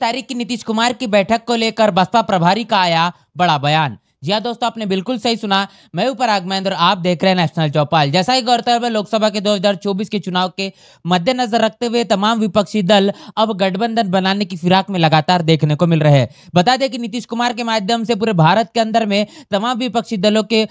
तारीख की नीतीश कुमार की बैठक को लेकर बसपा प्रभारी का आया बड़ा बयान जी हाँ दोस्तों आपने बिल्कुल सही सुना मैं ऊपर आगमेंद्र आप देख रहे हैं नेशनल चौपाल जैसा ही गौरतलब है लोकसभा के 2024 के चुनाव के मद्देनजर रखते हुए तमाम विपक्षी दल अब गठबंधन बनाने की फिराक में लगातार देखने को मिल रहे हैं बता दें कि नीतीश कुमार के माध्यम से पूरे भारत के अंदर में तमाम विपक्षी दलों के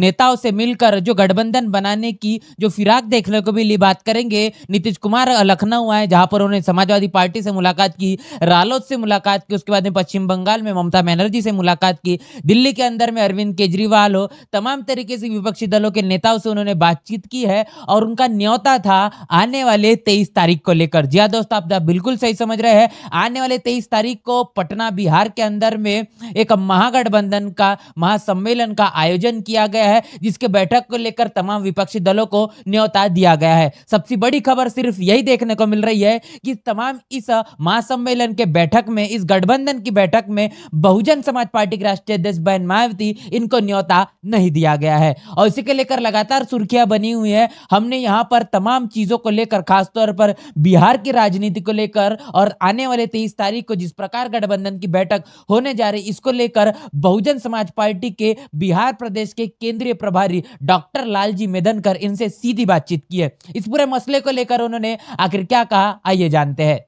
नेताओं से मिलकर जो गठबंधन बनाने की जो फिराक देखने को मिली बात करेंगे नीतीश कुमार लखनऊ आए जहां पर उन्होंने समाजवादी पार्टी से मुलाकात की रालोद से मुलाकात की उसके बाद में पश्चिम बंगाल में ममता बनर्जी से मुलाकात की दिल्ली के अंदर में अरविंद केजरीवाल हो तमाम तरीके से विपक्षी दलों के नेताओं से उन्होंने बातचीत की है और उनका न्योता था आने वाले तेईस तारीख को लेकर जी हाँ दोस्तों आप बिल्कुल सही समझ रहे हैं आने वाले तेईस तारीख को पटना बिहार के अंदर में एक महागठबंधन का महासम्मेलन का आयोजन किया गया है जिसके बैठक को लेकर तमाम विपक्षी दलों को न्योता दिया गया है सबसे बड़ी खबर सिर्फ यही देखने को मिल रही है कि तमाम इस महासम्मेलन के बैठक में इस गठबंधन की बैठक में बहुजन समाज पार्टी के राष्ट्रीय अध्यक्ष बैन मायावती इनको न्योता नहीं दिया गया है और इसी के लेकर लगातार सुर्खियां बनी हुई है हमने यहाँ पर तमाम चीज़ों को लेकर खासतौर पर बिहार की राजनीति को लेकर और आने वाले तेईस तारीख को जिस प्रकार गठबंधन की बैठक होने जा रही इसको लेकर बहुजन समाज पार्टी के बिहार प्रदेश के केंद्रीय प्रभारी डॉक्टर लालजी मेदनकर इनसे सीधी बातचीत की है इस पूरे मसले को लेकर उन्होंने आखिर क्या कहा आइए जानते हैं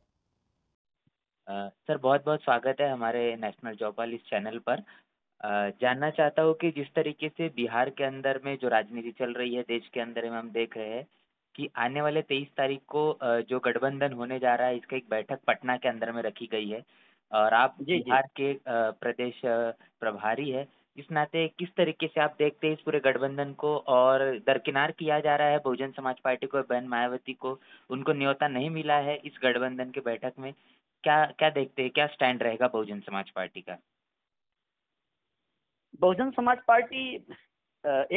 सर बहुत बहुत स्वागत है हमारे नेशनल जॉब वाली चैनल पर जानना चाहता हूँ कि जिस तरीके से बिहार के अंदर में जो राजनीति चल रही है देश के अंदर में हम देख रहे हैं कि आने वाले तेईस तारीख को जो गठबंधन होने जा रहा है इसका एक बैठक पटना के अंदर में रखी गई है और आप बिहार के प्रदेश प्रभारी है इस नाते किस तरीके से आप देखते हैं इस पूरे गठबंधन को और दरकिनार किया जा रहा है बहुजन समाज पार्टी को बहन मायावती को उनको न्योता नहीं मिला है इस गठबंधन के बैठक में क्या क्या देखते हैं क्या स्टैंड रहेगा बहुजन समाज पार्टी का बहुजन समाज पार्टी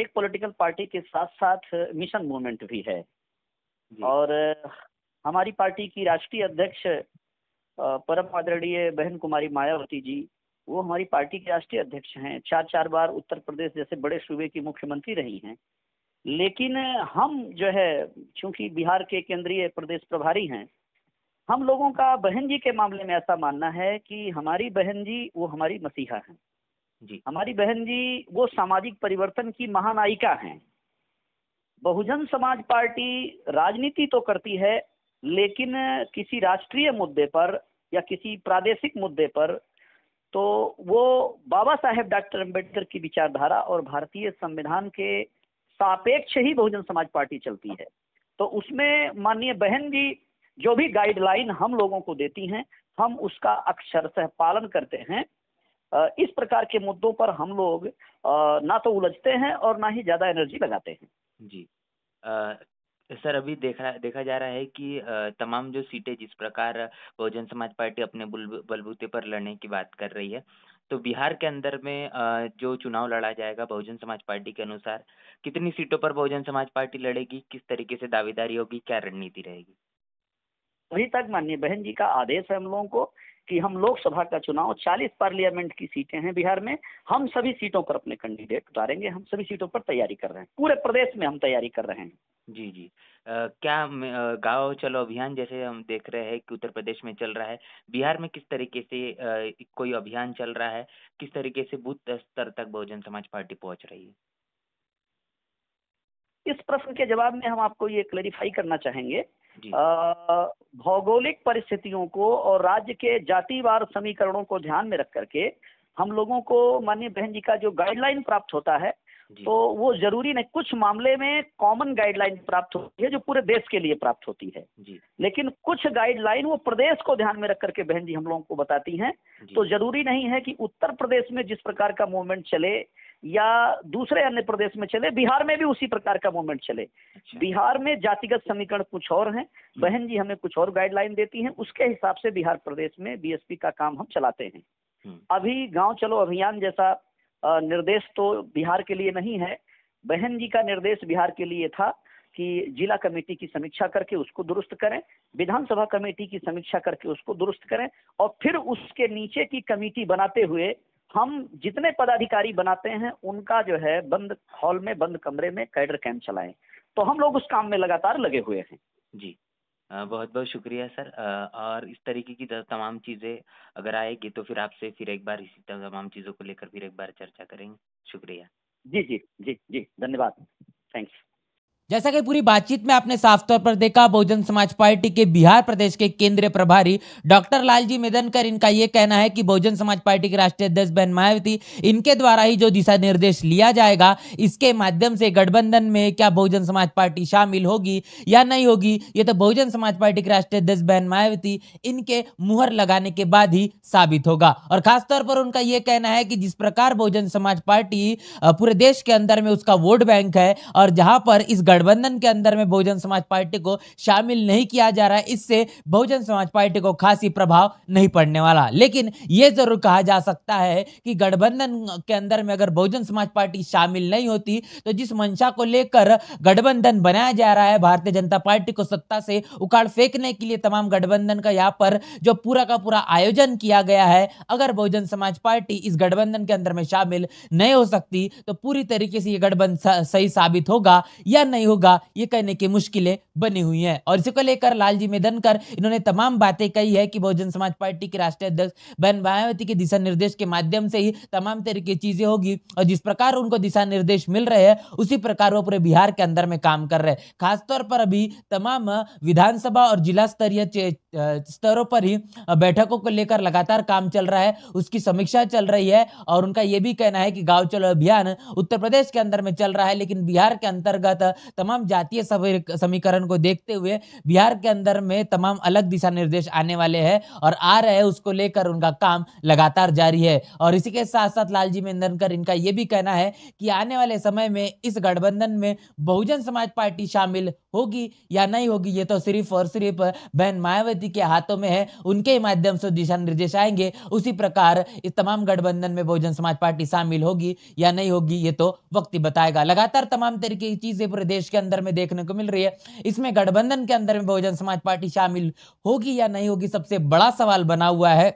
एक पॉलिटिकल पार्टी के साथ साथ मिशन मूवमेंट भी है और हमारी पार्टी की राष्ट्रीय अध्यक्ष परम आदरणीय बहन कुमारी मायावती जी वो हमारी पार्टी के राष्ट्रीय अध्यक्ष हैं चार चार बार उत्तर प्रदेश जैसे बड़े सूबे की मुख्यमंत्री रही हैं लेकिन हम जो है चूंकि बिहार के केंद्रीय प्रदेश प्रभारी हैं हम लोगों का बहन जी के मामले में ऐसा मानना है कि हमारी बहन जी वो हमारी मसीहा हैं जी हमारी बहन जी वो सामाजिक परिवर्तन की महानायिका हैं बहुजन समाज पार्टी राजनीति तो करती है लेकिन किसी राष्ट्रीय मुद्दे पर या किसी प्रादेशिक मुद्दे पर तो वो बाबा साहेब डॉक्टर अम्बेडकर की विचारधारा और भारतीय संविधान के सापेक्ष ही बहुजन समाज पार्टी चलती है तो उसमें माननीय बहन जी जो भी गाइडलाइन हम लोगों को देती हैं हम उसका अक्षरशः पालन करते हैं इस प्रकार के मुद्दों पर हम लोग ना तो उलझते हैं और ना ही ज़्यादा एनर्जी लगाते हैं जी आ, सर अभी देखा देखा जा रहा है कि तमाम जो सीटें जिस प्रकार बहुजन समाज पार्टी अपने बलबूते पर लड़ने की बात कर रही है तो बिहार के अंदर में जो चुनाव लड़ा जाएगा बहुजन समाज पार्टी के अनुसार कितनी सीटों पर बहुजन समाज पार्टी लड़ेगी किस तरीके से दावेदारी होगी क्या रणनीति रहेगी अभी तक माननीय बहन जी का आदेश है हम लोगों को कि हम लोकसभा का चुनाव 40 पार्लियामेंट की सीटें हैं बिहार में हम सभी सीटों पर अपने कैंडिडेट उतारेंगे हम सभी सीटों पर तैयारी कर रहे हैं पूरे प्रदेश में हम तैयारी कर रहे हैं जी जी आ, क्या गांव चलो अभियान जैसे हम देख रहे हैं कि उत्तर प्रदेश में चल रहा है बिहार में किस तरीके से आ, कोई अभियान चल रहा है किस तरीके से बूथ स्तर तक बहुजन समाज पार्टी पहुंच रही है इस प्रश्न के जवाब में हम आपको ये क्लैरिफाई करना चाहेंगे भौगोलिक परिस्थितियों को और राज्य के जातिवार समीकरणों को ध्यान में रख करके हम लोगों को माननीय बहन जी का जो गाइडलाइन प्राप्त होता है तो वो जरूरी नहीं कुछ मामले में कॉमन गाइडलाइन प्राप्त होती है जो पूरे देश के लिए प्राप्त होती है लेकिन कुछ गाइडलाइन वो प्रदेश को ध्यान में रख करके बहन जी हम लोगों को बताती हैं तो जरूरी नहीं है कि उत्तर प्रदेश में जिस प्रकार का मूवमेंट चले या दूसरे अन्य प्रदेश में चले बिहार में भी उसी प्रकार का मूवमेंट चले अच्छा। बिहार में जातिगत समीकरण कुछ और हैं हम्म। बहन जी हमें कुछ और गाइडलाइन देती हैं उसके हिसाब से बिहार प्रदेश में बीएसपी का काम हम चलाते हैं हम्म। अभी गांव चलो अभियान जैसा निर्देश तो बिहार के लिए नहीं है बहन जी का निर्देश बिहार के लिए था कि जिला कमेटी की समीक्षा करके उसको दुरुस्त करें विधानसभा कमेटी की समीक्षा करके उसको दुरुस्त करें और फिर उसके नीचे की कमेटी बनाते हुए हम जितने पदाधिकारी बनाते हैं उनका जो है बंद हॉल में बंद कमरे में कैडर कैंप चलाएं तो हम लोग उस काम में लगातार लगे हुए हैं जी बहुत बहुत शुक्रिया सर और इस तरीके की तमाम चीज़ें अगर आएगी तो फिर आपसे फिर एक बार इसी तमाम चीज़ों को लेकर फिर एक बार चर्चा करेंगे शुक्रिया जी जी जी जी धन्यवाद थैंक्स जैसा कि पूरी बातचीत में आपने साफ तौर पर देखा बहुजन समाज पार्टी के बिहार प्रदेश के केंद्रीय प्रभारी डॉक्टर लालजी मेदनकर इनका यह कहना है कि बहुजन समाज पार्टी के राष्ट्रीय अध्यक्ष बहन मायावती इनके द्वारा ही जो दिशा निर्देश लिया जाएगा इसके माध्यम से गठबंधन में क्या बहुजन समाज पार्टी शामिल होगी या नहीं होगी ये तो बहुजन समाज पार्टी के राष्ट्रीय अध्यक्ष बहन मायावती इनके मुहर लगाने के बाद ही साबित होगा और खासतौर पर उनका यह कहना है कि जिस प्रकार बहुजन समाज पार्टी पूरे देश के अंदर में उसका वोट बैंक है और जहां पर इस गढ़ गठबंधन के अंदर में बहुजन समाज पार्टी को शामिल नहीं किया जा रहा है इससे बहुजन समाज पार्टी को खासी प्रभाव नहीं पड़ने वाला लेकिन यह जरूर कहा जा सकता है कि गठबंधन के अंदर में अगर बहुजन समाज पार्टी शामिल नहीं होती तो जिस मंशा को लेकर गठबंधन बनाया जा रहा है भारतीय जनता पार्टी को सत्ता से उखाड़ फेंकने के लिए तमाम गठबंधन का यहाँ पर जो पूरा का पूरा आयोजन किया गया है अगर बहुजन समाज पार्टी इस गठबंधन के अंदर में शामिल नहीं हो सकती तो पूरी तरीके से यह गठबंधन सही साबित होगा या नहीं नहीं होगा ये कहने की मुश्किलें बनी हुई हैं और इसी को लेकर लालजी मेदनकर इन्होंने तमाम बातें कही है कि बहुजन समाज पार्टी के राष्ट्रीय अध्यक्ष बहन मायावती के दिशा निर्देश के माध्यम से ही तमाम तरह की चीजें होगी और जिस प्रकार उनको दिशा निर्देश मिल रहे हैं उसी प्रकार वो पूरे बिहार के अंदर में काम कर रहे हैं खासतौर पर अभी तमाम विधानसभा और जिला स्तरीय स्तरों पर ही बैठकों को लेकर लगातार काम चल रहा है उसकी समीक्षा चल रही है और उनका यह भी कहना है कि गांव चलो अभियान उत्तर प्रदेश के अंदर में चल रहा है लेकिन बिहार के अंतर्गत तमाम जातीय समीकरण को देखते हुए बिहार के अंदर में तमाम अलग दिशा निर्देश आने वाले हैं और आ रहे हैं उसको लेकर उनका काम लगातार जारी है और इसी के साथ साथ लालजी मेंदनकर इनका यह भी कहना है कि आने वाले समय में इस गठबंधन में बहुजन समाज पार्टी शामिल होगी या नहीं होगी ये तो सिर्फ और सिर्फ बहन मायावती के हाथों में है उनके ही माध्यम से दिशा निर्देश आएंगे उसी प्रकार इस तमाम गठबंधन में बहुजन समाज पार्टी शामिल होगी या नहीं होगी ये तो वक्त ही बताएगा लगातार तमाम तरीके की चीजें पूरे प्रदेश के अंदर में देखने को मिल रही है इसमें गठबंधन के अंदर में बहुजन समाज पार्टी शामिल होगी या नहीं होगी सबसे बड़ा सवाल बना हुआ है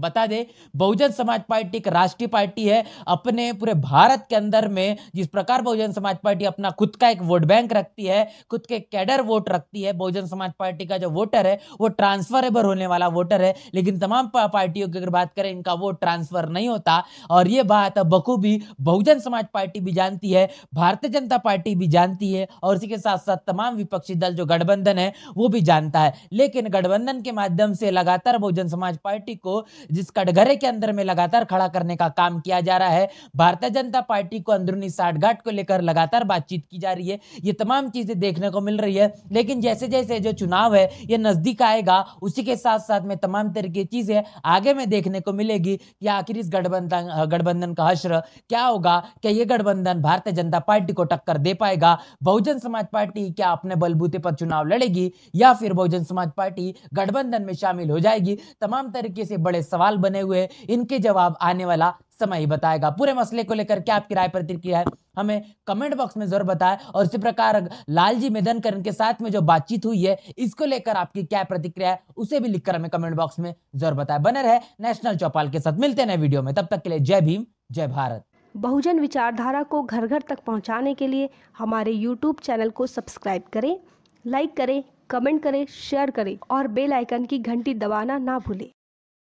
बता दे बहुजन समाज पार्टी एक राष्ट्रीय पार्टी है अपने पूरे भारत के अंदर में जिस प्रकार बहुजन समाज पार्टी अपना खुद का एक वोट बैंक रखती है खुद के कैडर वोट रखती है बहुजन समाज पार्टी का जो वोटर है वो ट्रांसफरेबल होने वाला वोटर है लेकिन तमाम पार्टियों की अगर बात करें इनका वोट ट्रांसफर नहीं होता और ये बात बखूबी बहुजन समाज पार्टी भी जानती है भारतीय जनता पार्टी भी जानती है और इसी के साथ साथ तमाम विपक्षी दल जो गठबंधन है वो भी जानता है लेकिन गठबंधन के माध्यम से लगातार बहुजन समाज पार्टी को जिस कटघरे के अंदर में लगातार खड़ा करने का काम किया जा रहा है भारतीय जनता पार्टी को अंदरूनी साठगांठ को लेकर लगातार बातचीत की जा रही है ये तमाम चीजें देखने को मिल रही है लेकिन जैसे जैसे जो चुनाव है ये नजदीक आएगा उसी के साथ साथ में तमाम तरह की चीजें आगे में देखने को मिलेगी कि आखिर इस गठबंधन गठबंधन का हश्र क्या होगा क्या ये गठबंधन भारतीय जनता पार्टी को टक्कर दे पाएगा बहुजन समाज पार्टी क्या अपने बलबूते पर चुनाव लड़ेगी या फिर बहुजन समाज पार्टी गठबंधन में शामिल हो जाएगी तमाम तरीके से बड़े सवाल सवाल बने हुए हैं इनके जवाब आने वाला समय ही बताएगा पूरे मसले को लेकर क्या आपकी राय प्रतिक्रिया है हमें कमेंट बॉक्स में जरूर बताएं और इसी प्रकार लालजी मेदनकर के साथ में जो बातचीत हुई है इसको लेकर आपकी क्या प्रतिक्रिया है उसे भी लिखकर हमें कमेंट बॉक्स में जरूर बताएं बने रहे नेशनल चौपाल के साथ मिलते नए वीडियो में तब तक के लिए जय भीम जय भारत बहुजन विचारधारा को घर घर तक पहुँचाने के लिए हमारे यूट्यूब चैनल को सब्सक्राइब करें लाइक करें कमेंट करें शेयर करें और बेलाइकन की घंटी दबाना ना भूलें